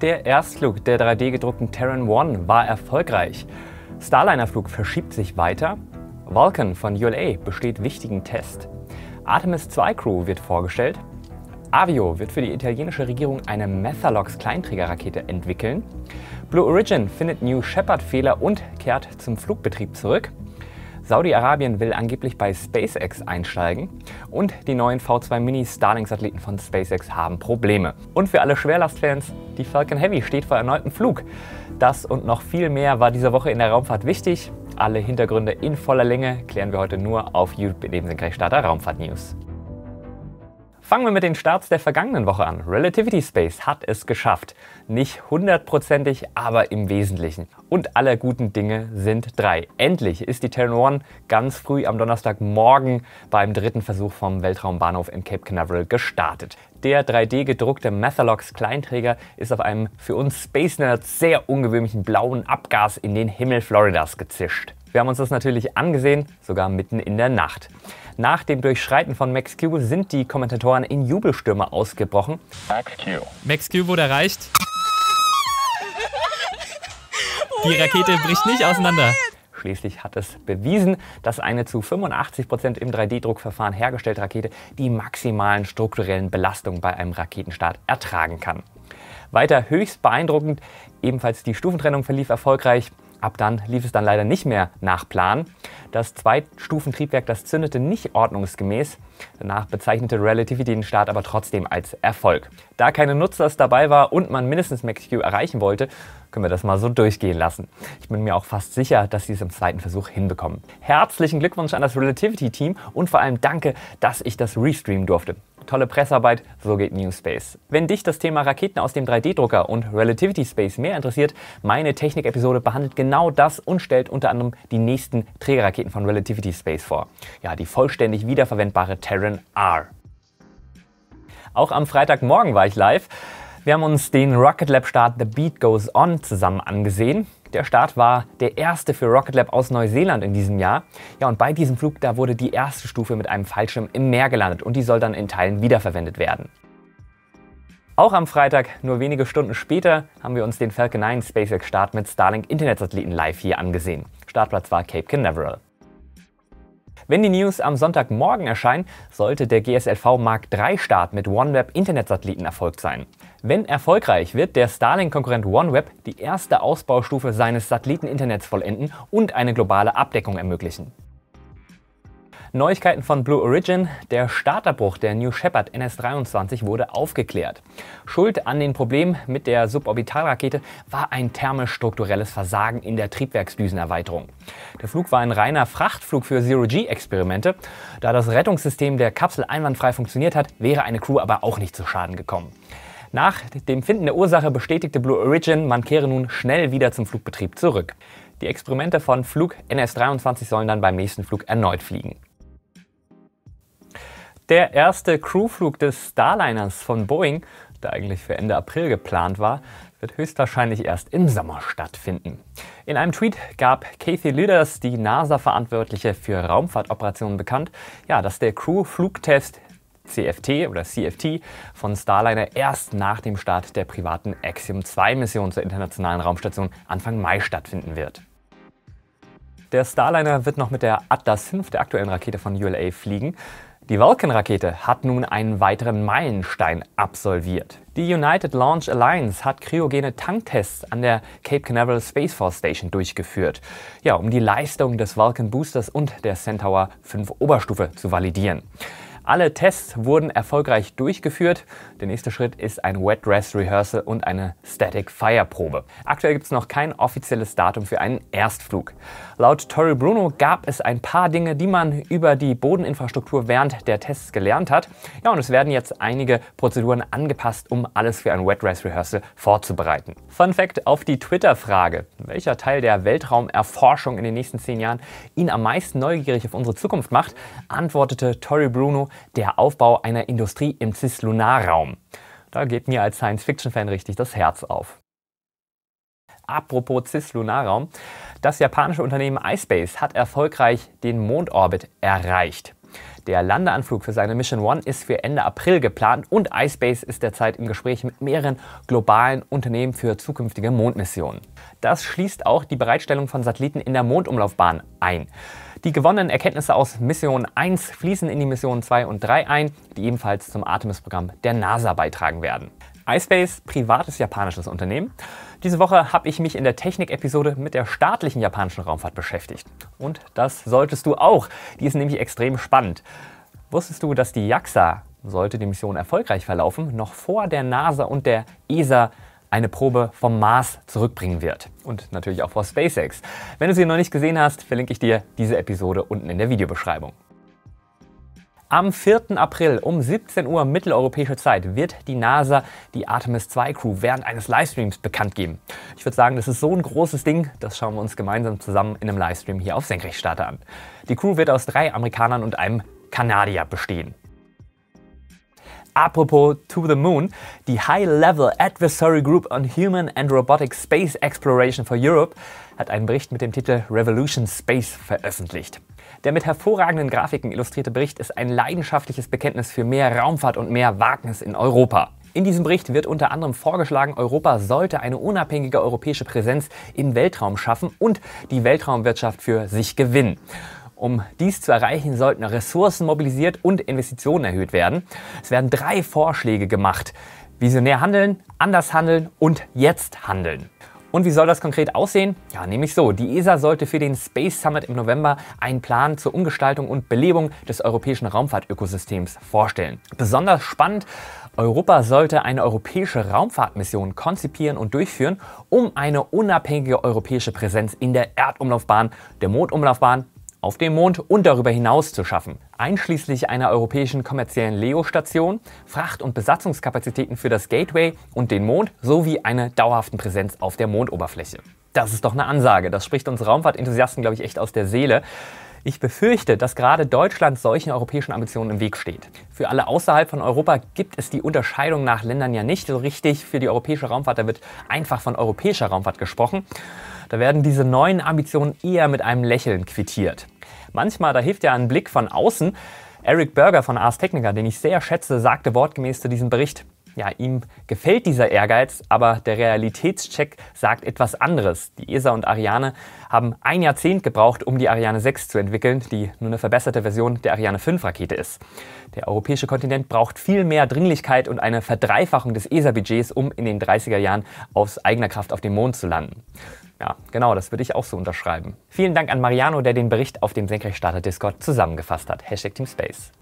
Der Erstflug der 3D gedruckten Terran 1 war erfolgreich. Starliner-Flug verschiebt sich weiter. Vulcan von ULA besteht wichtigen Test. Artemis 2 Crew wird vorgestellt. Avio wird für die italienische Regierung eine Methalox Kleinträgerrakete entwickeln. Blue Origin findet New Shepard Fehler und kehrt zum Flugbetrieb zurück. Saudi-Arabien will angeblich bei SpaceX einsteigen und die neuen V2 Mini Starlink-Satelliten von SpaceX haben Probleme. Und für alle Schwerlastfans, die Falcon Heavy steht vor erneuten Flug. Das und noch viel mehr war diese Woche in der Raumfahrt wichtig. Alle Hintergründe in voller Länge klären wir heute nur auf YouTube in dem Starter Raumfahrt News. Fangen wir mit den Starts der vergangenen Woche an. Relativity Space hat es geschafft. Nicht hundertprozentig, aber im Wesentlichen. Und aller guten Dinge sind drei. Endlich ist die Terran One ganz früh am Donnerstagmorgen beim dritten Versuch vom Weltraumbahnhof in Cape Canaveral gestartet. Der 3D-gedruckte Methalox Kleinträger ist auf einem für uns Space Nerds sehr ungewöhnlichen blauen Abgas in den Himmel Floridas gezischt. Wir haben uns das natürlich angesehen, sogar mitten in der Nacht. Nach dem Durchschreiten von MaxQ sind die Kommentatoren in Jubelstürme ausgebrochen. MaxQ Max wurde erreicht. Die Rakete bricht nicht auseinander. Schließlich hat es bewiesen, dass eine zu 85% Prozent im 3D-Druckverfahren hergestellte Rakete die maximalen strukturellen Belastungen bei einem Raketenstart ertragen kann. Weiter höchst beeindruckend, ebenfalls die Stufentrennung verlief erfolgreich. Ab dann lief es dann leider nicht mehr nach Plan. Das Zweitstufentriebwerk, das zündete nicht ordnungsgemäß. Danach bezeichnete Relativity den Start aber trotzdem als Erfolg. Da keine Nutzlast dabei war und man mindestens MaxQ erreichen wollte, können wir das mal so durchgehen lassen. Ich bin mir auch fast sicher, dass sie es im zweiten Versuch hinbekommen. Herzlichen Glückwunsch an das Relativity-Team und vor allem danke, dass ich das restreamen durfte. Tolle Pressearbeit, so geht New Space. Wenn dich das Thema Raketen aus dem 3D-Drucker und Relativity Space mehr interessiert, meine Technik-Episode behandelt genau das und stellt unter anderem die nächsten Trägerraketen von Relativity Space vor. Ja, die vollständig wiederverwendbare Terran R. Auch am Freitagmorgen war ich live. Wir haben uns den Rocket Lab Start The Beat Goes On zusammen angesehen. Der Start war der erste für Rocket Lab aus Neuseeland in diesem Jahr. Ja, und bei diesem Flug, da wurde die erste Stufe mit einem Fallschirm im Meer gelandet und die soll dann in Teilen wiederverwendet werden. Auch am Freitag, nur wenige Stunden später, haben wir uns den Falcon 9 SpaceX Start mit Starlink Internetsatelliten live hier angesehen. Startplatz war Cape Canaveral. Wenn die News am Sonntagmorgen erscheinen, sollte der GSLV Mark III-Start mit OneWeb Internetsatelliten erfolgt sein. Wenn erfolgreich, wird der Starlink-Konkurrent OneWeb die erste Ausbaustufe seines Satelliteninternets vollenden und eine globale Abdeckung ermöglichen. Neuigkeiten von Blue Origin. Der Starterbruch der New Shepard NS-23 wurde aufgeklärt. Schuld an den Problemen mit der Suborbitalrakete war ein thermisch-strukturelles Versagen in der Triebwerksdüsenerweiterung. Der Flug war ein reiner Frachtflug für Zero-G-Experimente. Da das Rettungssystem der Kapsel einwandfrei funktioniert hat, wäre eine Crew aber auch nicht zu Schaden gekommen. Nach dem Finden der Ursache bestätigte Blue Origin, man kehre nun schnell wieder zum Flugbetrieb zurück. Die Experimente von Flug NS-23 sollen dann beim nächsten Flug erneut fliegen. Der erste Crewflug des Starliners von Boeing, der eigentlich für Ende April geplant war, wird höchstwahrscheinlich erst im Sommer stattfinden. In einem Tweet gab Kathy Lüders, die NASA-Verantwortliche für Raumfahrtoperationen, bekannt, ja, dass der Crew-Flugtest CFT oder CFT von Starliner erst nach dem Start der privaten Axiom-2-Mission zur Internationalen Raumstation Anfang Mai stattfinden wird. Der Starliner wird noch mit der Atlas V, der aktuellen Rakete von ULA, fliegen. Die Vulcan-Rakete hat nun einen weiteren Meilenstein absolviert. Die United Launch Alliance hat cryogene Tanktests an der Cape Canaveral Space Force Station durchgeführt, ja, um die Leistung des Vulcan Boosters und der Centaur 5 Oberstufe zu validieren. Alle Tests wurden erfolgreich durchgeführt. Der nächste Schritt ist ein Wet Dress Rehearsal und eine Static Fire Probe. Aktuell gibt es noch kein offizielles Datum für einen Erstflug. Laut Tori Bruno gab es ein paar Dinge, die man über die Bodeninfrastruktur während der Tests gelernt hat. Ja, und es werden jetzt einige Prozeduren angepasst, um alles für ein Wet Dress Rehearsal vorzubereiten. Fun Fact auf die Twitter-Frage, welcher Teil der Weltraumerforschung in den nächsten zehn Jahren ihn am meisten neugierig auf unsere Zukunft macht, antwortete Tori Bruno, der Aufbau einer Industrie im Cis-Lunarraum. Da geht mir als Science-Fiction-Fan richtig das Herz auf. Apropos Cis-Lunarraum, das japanische Unternehmen iSpace hat erfolgreich den Mondorbit erreicht. Der Landeanflug für seine Mission One ist für Ende April geplant und iSpace ist derzeit im Gespräch mit mehreren globalen Unternehmen für zukünftige Mondmissionen. Das schließt auch die Bereitstellung von Satelliten in der Mondumlaufbahn ein. Die gewonnenen Erkenntnisse aus Mission 1 fließen in die Missionen 2 und 3 ein, die ebenfalls zum Artemis-Programm der NASA beitragen werden. iSpace, privates japanisches Unternehmen. Diese Woche habe ich mich in der Technik-Episode mit der staatlichen japanischen Raumfahrt beschäftigt. Und das solltest du auch. Die ist nämlich extrem spannend. Wusstest du, dass die JAXA, sollte die Mission erfolgreich verlaufen, noch vor der NASA und der ESA eine Probe vom Mars zurückbringen wird. Und natürlich auch vor SpaceX. Wenn du sie noch nicht gesehen hast, verlinke ich dir diese Episode unten in der Videobeschreibung. Am 4. April um 17 Uhr mitteleuropäische Zeit wird die NASA die Artemis 2 Crew während eines Livestreams bekannt geben. Ich würde sagen, das ist so ein großes Ding, das schauen wir uns gemeinsam zusammen in einem Livestream hier auf Senkrechtstarter an. Die Crew wird aus drei Amerikanern und einem Kanadier bestehen. Apropos To the Moon, die High-Level Adversary Group on Human and Robotic Space Exploration for Europe hat einen Bericht mit dem Titel Revolution Space veröffentlicht. Der mit hervorragenden Grafiken illustrierte Bericht ist ein leidenschaftliches Bekenntnis für mehr Raumfahrt und mehr Wagnis in Europa. In diesem Bericht wird unter anderem vorgeschlagen, Europa sollte eine unabhängige europäische Präsenz im Weltraum schaffen und die Weltraumwirtschaft für sich gewinnen. Um dies zu erreichen, sollten Ressourcen mobilisiert und Investitionen erhöht werden. Es werden drei Vorschläge gemacht. Visionär handeln, anders handeln und jetzt handeln. Und wie soll das konkret aussehen? Ja, nämlich so. Die ESA sollte für den Space Summit im November einen Plan zur Umgestaltung und Belebung des europäischen Raumfahrtökosystems vorstellen. Besonders spannend, Europa sollte eine europäische Raumfahrtmission konzipieren und durchführen, um eine unabhängige europäische Präsenz in der Erdumlaufbahn, der Mondumlaufbahn auf dem Mond und darüber hinaus zu schaffen, einschließlich einer europäischen kommerziellen LEO-Station, Fracht- und Besatzungskapazitäten für das Gateway und den Mond sowie einer dauerhaften Präsenz auf der Mondoberfläche. Das ist doch eine Ansage, das spricht uns Raumfahrtenthusiasten, glaube ich, echt aus der Seele. Ich befürchte, dass gerade Deutschland solchen europäischen Ambitionen im Weg steht. Für alle außerhalb von Europa gibt es die Unterscheidung nach Ländern ja nicht so richtig. Für die europäische Raumfahrt, da wird einfach von europäischer Raumfahrt gesprochen da werden diese neuen Ambitionen eher mit einem Lächeln quittiert. Manchmal, da hilft ja ein Blick von außen. Eric Berger von Ars Technica, den ich sehr schätze, sagte wortgemäß zu diesem Bericht, ja, ihm gefällt dieser Ehrgeiz, aber der Realitätscheck sagt etwas anderes. Die ESA und Ariane haben ein Jahrzehnt gebraucht, um die Ariane 6 zu entwickeln, die nur eine verbesserte Version der Ariane 5-Rakete ist. Der europäische Kontinent braucht viel mehr Dringlichkeit und eine Verdreifachung des ESA-Budgets, um in den 30er Jahren aus eigener Kraft auf dem Mond zu landen. Ja, genau, das würde ich auch so unterschreiben. Vielen Dank an Mariano, der den Bericht auf dem Senkrechtstarter-Discord zusammengefasst hat. Hashtag Team Space.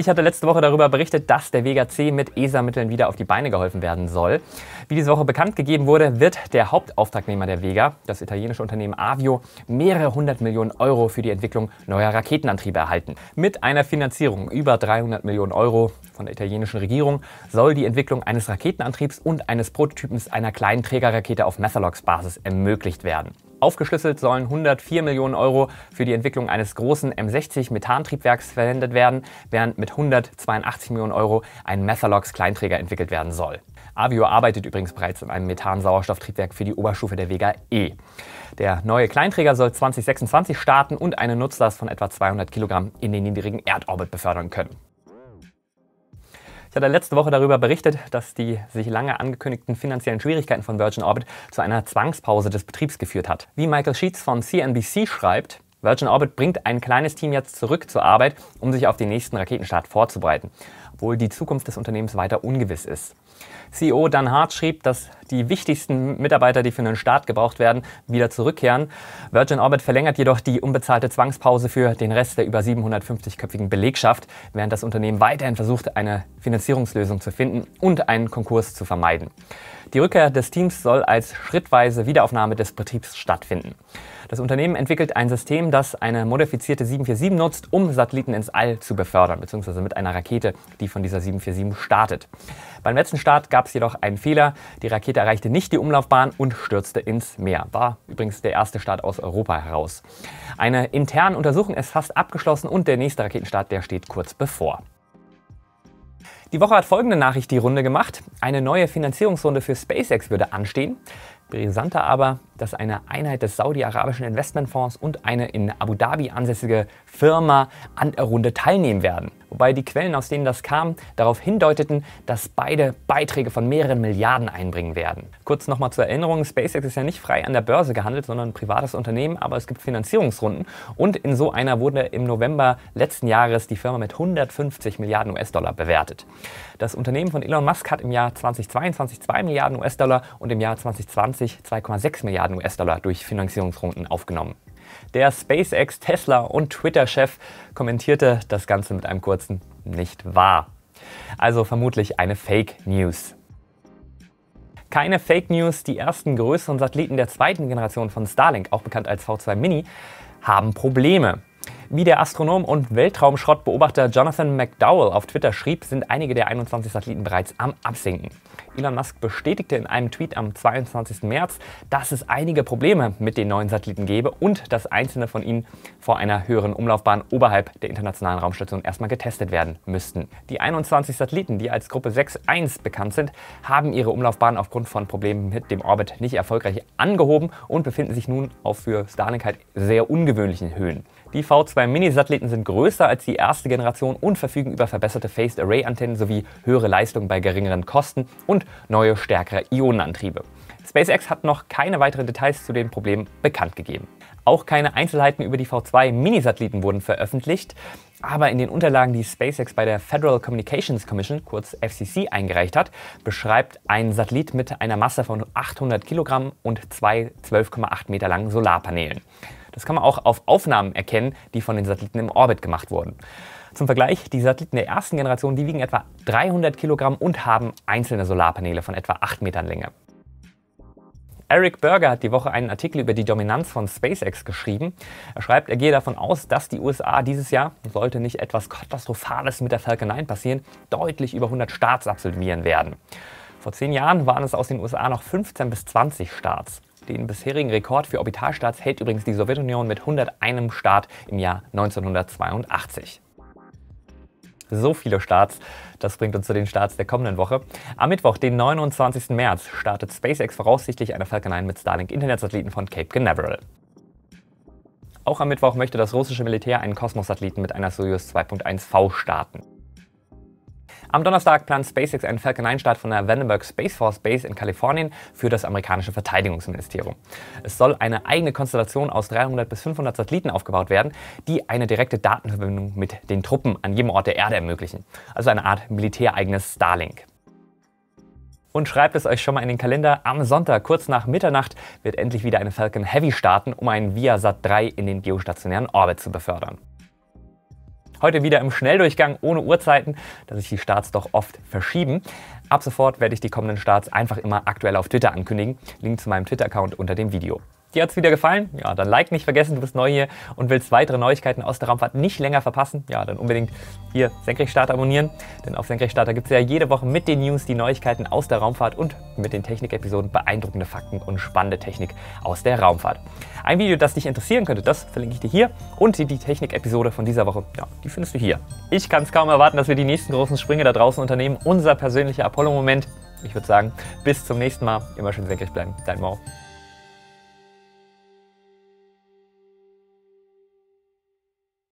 Ich hatte letzte Woche darüber berichtet, dass der Vega C mit ESA-Mitteln wieder auf die Beine geholfen werden soll. Wie diese Woche bekannt gegeben wurde, wird der Hauptauftragnehmer der Vega, das italienische Unternehmen Avio, mehrere hundert Millionen Euro für die Entwicklung neuer Raketenantriebe erhalten. Mit einer Finanzierung über 300 Millionen Euro von der italienischen Regierung soll die Entwicklung eines Raketenantriebs und eines Prototypens einer kleinen Trägerrakete auf Methalox-Basis ermöglicht werden. Aufgeschlüsselt sollen 104 Millionen Euro für die Entwicklung eines großen M60 Methantriebwerks verwendet werden, während mit 182 Millionen Euro ein Methalox Kleinträger entwickelt werden soll. Avio arbeitet übrigens bereits an einem Methansauerstofftriebwerk für die Oberstufe der Vega E. Der neue Kleinträger soll 2026 starten und eine Nutzlast von etwa 200 Kilogramm in den niedrigen Erdorbit befördern können. Ich hatte letzte Woche darüber berichtet, dass die sich lange angekündigten finanziellen Schwierigkeiten von Virgin Orbit zu einer Zwangspause des Betriebs geführt hat. Wie Michael Sheets von CNBC schreibt, Virgin Orbit bringt ein kleines Team jetzt zurück zur Arbeit, um sich auf den nächsten Raketenstart vorzubereiten obwohl die Zukunft des Unternehmens weiter ungewiss ist. CEO Dan Hart schrieb, dass die wichtigsten Mitarbeiter, die für einen Start gebraucht werden, wieder zurückkehren. Virgin Orbit verlängert jedoch die unbezahlte Zwangspause für den Rest der über 750-köpfigen Belegschaft, während das Unternehmen weiterhin versucht, eine Finanzierungslösung zu finden und einen Konkurs zu vermeiden. Die Rückkehr des Teams soll als schrittweise Wiederaufnahme des Betriebs stattfinden. Das Unternehmen entwickelt ein System, das eine modifizierte 747 nutzt, um Satelliten ins All zu befördern, beziehungsweise mit einer Rakete, die von dieser 747 startet. Beim letzten Start gab es jedoch einen Fehler. Die Rakete erreichte nicht die Umlaufbahn und stürzte ins Meer. War übrigens der erste Start aus Europa heraus. Eine interne Untersuchung ist fast abgeschlossen und der nächste Raketenstart, der steht kurz bevor. Die Woche hat folgende Nachricht die Runde gemacht. Eine neue Finanzierungsrunde für SpaceX würde anstehen. Brisanter aber, dass eine Einheit des saudi-arabischen Investmentfonds und eine in Abu Dhabi ansässige Firma an der Runde teilnehmen werden. Wobei die Quellen, aus denen das kam, darauf hindeuteten, dass beide Beiträge von mehreren Milliarden einbringen werden. Kurz nochmal zur Erinnerung, SpaceX ist ja nicht frei an der Börse gehandelt, sondern ein privates Unternehmen, aber es gibt Finanzierungsrunden und in so einer wurde im November letzten Jahres die Firma mit 150 Milliarden US-Dollar bewertet. Das Unternehmen von Elon Musk hat im Jahr 2022 2 Milliarden US-Dollar und im Jahr 2020 2,6 Milliarden Milliarden US-Dollar durch Finanzierungsrunden aufgenommen. Der SpaceX, Tesla und Twitter-Chef kommentierte das Ganze mit einem kurzen Nicht wahr. Also vermutlich eine Fake News. Keine Fake News, die ersten größeren Satelliten der zweiten Generation von Starlink, auch bekannt als V2 Mini, haben Probleme. Wie der Astronom und Weltraumschrottbeobachter Jonathan McDowell auf Twitter schrieb, sind einige der 21 Satelliten bereits am Absinken. Elon Musk bestätigte in einem Tweet am 22. März, dass es einige Probleme mit den neuen Satelliten gebe und dass einzelne von ihnen vor einer höheren Umlaufbahn oberhalb der internationalen Raumstation erstmal getestet werden müssten. Die 21 Satelliten, die als Gruppe 6.1 bekannt sind, haben ihre Umlaufbahn aufgrund von Problemen mit dem Orbit nicht erfolgreich angehoben und befinden sich nun auf für Starlink halt sehr ungewöhnlichen Höhen. Die V2 beim Mini-Satelliten sind größer als die erste Generation und verfügen über verbesserte Phased Array Antennen sowie höhere Leistung bei geringeren Kosten und neue, stärkere Ionenantriebe. SpaceX hat noch keine weiteren Details zu den Problemen bekannt gegeben. Auch keine Einzelheiten über die v 2 mini satelliten wurden veröffentlicht, aber in den Unterlagen, die SpaceX bei der Federal Communications Commission, kurz FCC, eingereicht hat, beschreibt ein Satellit mit einer Masse von 800 Kilogramm und zwei 12,8 Meter langen Solarpanelen. Das kann man auch auf Aufnahmen erkennen, die von den Satelliten im Orbit gemacht wurden. Zum Vergleich, die Satelliten der ersten Generation, die wiegen etwa 300 Kilogramm und haben einzelne Solarpaneele von etwa 8 Metern Länge. Eric Berger hat die Woche einen Artikel über die Dominanz von SpaceX geschrieben. Er schreibt, er gehe davon aus, dass die USA dieses Jahr, sollte nicht etwas Katastrophales mit der Falcon 9 passieren, deutlich über 100 Starts absolvieren werden. Vor zehn Jahren waren es aus den USA noch 15 bis 20 Starts. Den bisherigen Rekord für Orbitalstarts hält übrigens die Sowjetunion mit 101 Start im Jahr 1982 so viele Starts. Das bringt uns zu den Starts der kommenden Woche. Am Mittwoch, den 29. März, startet SpaceX voraussichtlich eine Falcon 9 mit Starlink-Internetsatelliten von Cape Canaveral. Auch am Mittwoch möchte das russische Militär einen Kosmos-Satelliten mit einer Soyuz 2.1 V starten. Am Donnerstag plant SpaceX einen Falcon 9-Start von der Vandenberg Space Force Base in Kalifornien für das amerikanische Verteidigungsministerium. Es soll eine eigene Konstellation aus 300 bis 500 Satelliten aufgebaut werden, die eine direkte Datenverbindung mit den Truppen an jedem Ort der Erde ermöglichen. Also eine Art militäreigenes Starlink. Und schreibt es euch schon mal in den Kalender. Am Sonntag, kurz nach Mitternacht, wird endlich wieder eine Falcon Heavy starten, um einen Viasat 3 in den geostationären Orbit zu befördern. Heute wieder im Schnelldurchgang ohne Uhrzeiten, dass sich die Starts doch oft verschieben. Ab sofort werde ich die kommenden Starts einfach immer aktuell auf Twitter ankündigen. Link zu meinem Twitter-Account unter dem Video. Dir hat es wieder gefallen? Ja, dann Like nicht vergessen, du bist neu hier und willst weitere Neuigkeiten aus der Raumfahrt nicht länger verpassen? Ja, dann unbedingt hier Senkrechtstarter abonnieren, denn auf Senkrechtstarter gibt es ja jede Woche mit den News die Neuigkeiten aus der Raumfahrt und mit den Technik-Episoden beeindruckende Fakten und spannende Technik aus der Raumfahrt. Ein Video, das dich interessieren könnte, das verlinke ich dir hier und die Technik-Episode von dieser Woche, ja, die findest du hier. Ich kann es kaum erwarten, dass wir die nächsten großen Sprünge da draußen unternehmen, unser persönlicher Apollo-Moment. Ich würde sagen, bis zum nächsten Mal. Immer schön senkrecht bleiben. Dein Mau.